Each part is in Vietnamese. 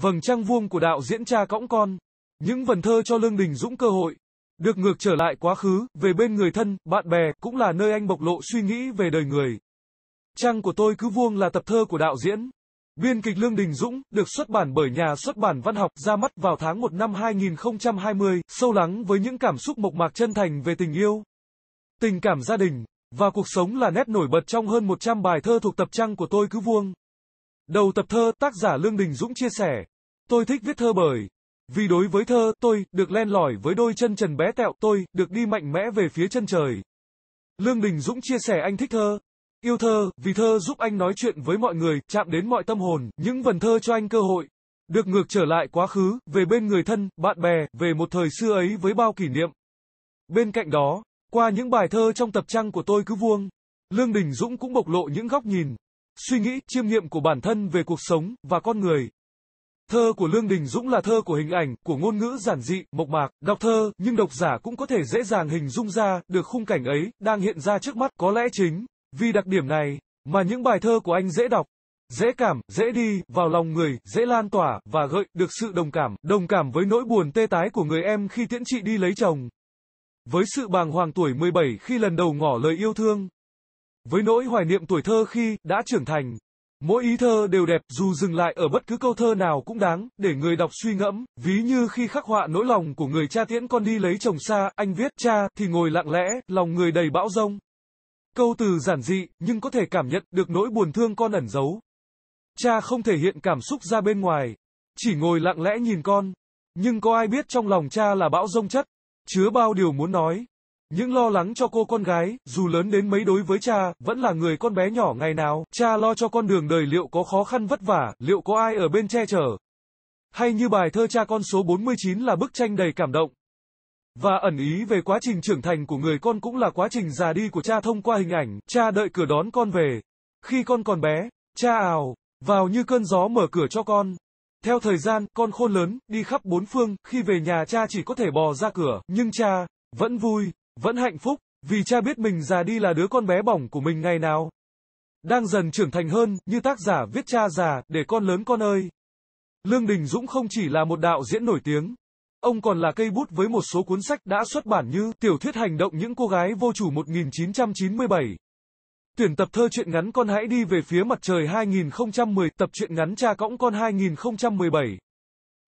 Vầng trăng vuông của đạo diễn cha cõng con. Những vần thơ cho Lương Đình Dũng cơ hội. Được ngược trở lại quá khứ, về bên người thân, bạn bè, cũng là nơi anh bộc lộ suy nghĩ về đời người. Trăng của tôi cứ vuông là tập thơ của đạo diễn. Biên kịch Lương Đình Dũng, được xuất bản bởi nhà xuất bản văn học ra mắt vào tháng 1 năm 2020, sâu lắng với những cảm xúc mộc mạc chân thành về tình yêu, tình cảm gia đình, và cuộc sống là nét nổi bật trong hơn 100 bài thơ thuộc tập trăng của tôi cứ vuông. Đầu tập thơ, tác giả Lương Đình Dũng chia sẻ, tôi thích viết thơ bởi, vì đối với thơ, tôi, được len lỏi với đôi chân trần bé tẹo, tôi, được đi mạnh mẽ về phía chân trời. Lương Đình Dũng chia sẻ anh thích thơ, yêu thơ, vì thơ giúp anh nói chuyện với mọi người, chạm đến mọi tâm hồn, những vần thơ cho anh cơ hội. Được ngược trở lại quá khứ, về bên người thân, bạn bè, về một thời xưa ấy với bao kỷ niệm. Bên cạnh đó, qua những bài thơ trong tập trăng của tôi cứ vuông, Lương Đình Dũng cũng bộc lộ những góc nhìn, suy nghĩ, chiêm nghiệm của bản thân về cuộc sống và con người. Thơ của Lương Đình Dũng là thơ của hình ảnh, của ngôn ngữ giản dị, mộc mạc, đọc thơ, nhưng độc giả cũng có thể dễ dàng hình dung ra được khung cảnh ấy đang hiện ra trước mắt, có lẽ chính vì đặc điểm này mà những bài thơ của anh dễ đọc, dễ cảm, dễ đi vào lòng người, dễ lan tỏa và gợi được sự đồng cảm, đồng cảm với nỗi buồn tê tái của người em khi tiễn chị đi lấy chồng. Với sự bàng hoàng tuổi 17 khi lần đầu ngỏ lời yêu thương, với nỗi hoài niệm tuổi thơ khi đã trưởng thành. Mỗi ý thơ đều đẹp, dù dừng lại ở bất cứ câu thơ nào cũng đáng, để người đọc suy ngẫm, ví như khi khắc họa nỗi lòng của người cha tiễn con đi lấy chồng xa, anh viết, cha, thì ngồi lặng lẽ, lòng người đầy bão rông. Câu từ giản dị, nhưng có thể cảm nhận được nỗi buồn thương con ẩn giấu. Cha không thể hiện cảm xúc ra bên ngoài, chỉ ngồi lặng lẽ nhìn con. Nhưng có ai biết trong lòng cha là bão rông chất, chứa bao điều muốn nói. Những lo lắng cho cô con gái, dù lớn đến mấy đối với cha, vẫn là người con bé nhỏ ngày nào, cha lo cho con đường đời liệu có khó khăn vất vả, liệu có ai ở bên che chở. Hay như bài thơ cha con số 49 là bức tranh đầy cảm động. Và ẩn ý về quá trình trưởng thành của người con cũng là quá trình già đi của cha thông qua hình ảnh, cha đợi cửa đón con về. Khi con còn bé, cha ào, vào như cơn gió mở cửa cho con. Theo thời gian, con khôn lớn, đi khắp bốn phương, khi về nhà cha chỉ có thể bò ra cửa, nhưng cha, vẫn vui. Vẫn hạnh phúc, vì cha biết mình già đi là đứa con bé bỏng của mình ngày nào. Đang dần trưởng thành hơn, như tác giả viết cha già, để con lớn con ơi. Lương Đình Dũng không chỉ là một đạo diễn nổi tiếng. Ông còn là cây bút với một số cuốn sách đã xuất bản như Tiểu thuyết hành động những cô gái vô chủ 1997. Tuyển tập thơ truyện ngắn con hãy đi về phía mặt trời 2010, tập truyện ngắn cha cõng con 2017.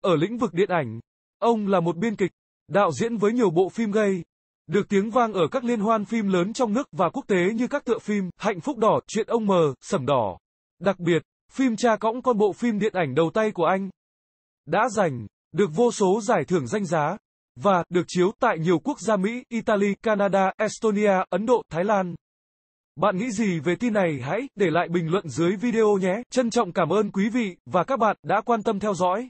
Ở lĩnh vực điện ảnh, ông là một biên kịch, đạo diễn với nhiều bộ phim gây được tiếng vang ở các liên hoan phim lớn trong nước và quốc tế như các tựa phim Hạnh phúc đỏ, Chuyện ông mờ, Sẩm đỏ. Đặc biệt, phim Cha cõng con bộ phim điện ảnh đầu tay của anh đã giành được vô số giải thưởng danh giá và được chiếu tại nhiều quốc gia Mỹ, Italy, Canada, Estonia, Ấn Độ, Thái Lan. Bạn nghĩ gì về tin này hãy để lại bình luận dưới video nhé. Trân trọng cảm ơn quý vị và các bạn đã quan tâm theo dõi.